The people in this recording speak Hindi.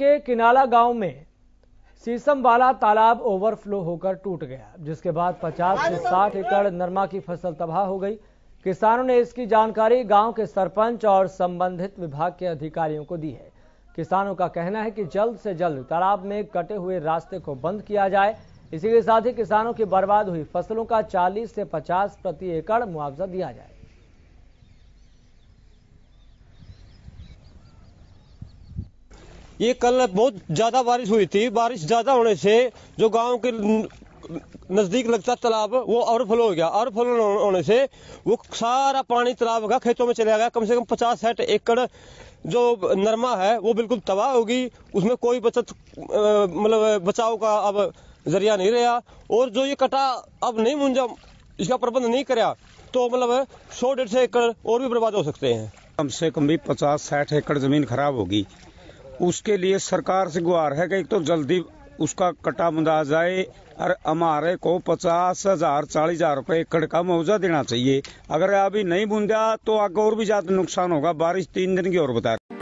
के किनाला गांव में सीसम वाला तालाब ओवरफ्लो होकर टूट गया जिसके बाद 50 से 60 एकड़ नरमा की फसल तबाह हो गई किसानों ने इसकी जानकारी गांव के सरपंच और संबंधित विभाग के अधिकारियों को दी है किसानों का कहना है कि जल्द से जल्द तालाब में कटे हुए रास्ते को बंद किया जाए इसी के साथ ही किसानों की बर्बाद हुई फसलों का 40 से 50 प्रति एकड़ मुआवजा दिया जाए ये कल बहुत ज़्यादा बारिश हुई थी बारिश ज़्यादा होने से जो गांव के नज़दीक लगता तालाब वो ओवरफ्लो हो गया ओवरफ्लो होने से वो सारा पानी तालाब का खेतों में चला गया कम से कम पचास साठ एकड़ जो नरमा है वो बिल्कुल तबाह होगी उसमें कोई बचत मतलब बचाव का अब जरिया नहीं रहा और जो ये कटा अब नहीं मुंजा इसका प्रबंध नहीं कराया तो मतलब सौ डेढ़ सौ एकड़ और भी बर्बाद हो सकते हैं कम से कम भी पचास साठ एकड़ जमीन खराब होगी उसके लिए सरकार से गुहार है कि एक तो जल्दी उसका कटा मंदा जाए और हमारे को पचास हजार चालीस हजार रुपए एकड़ का मुआवजा देना चाहिए अगर अभी नहीं बूंदा तो आगे और भी ज्यादा नुकसान होगा बारिश तीन दिन की और बता रहे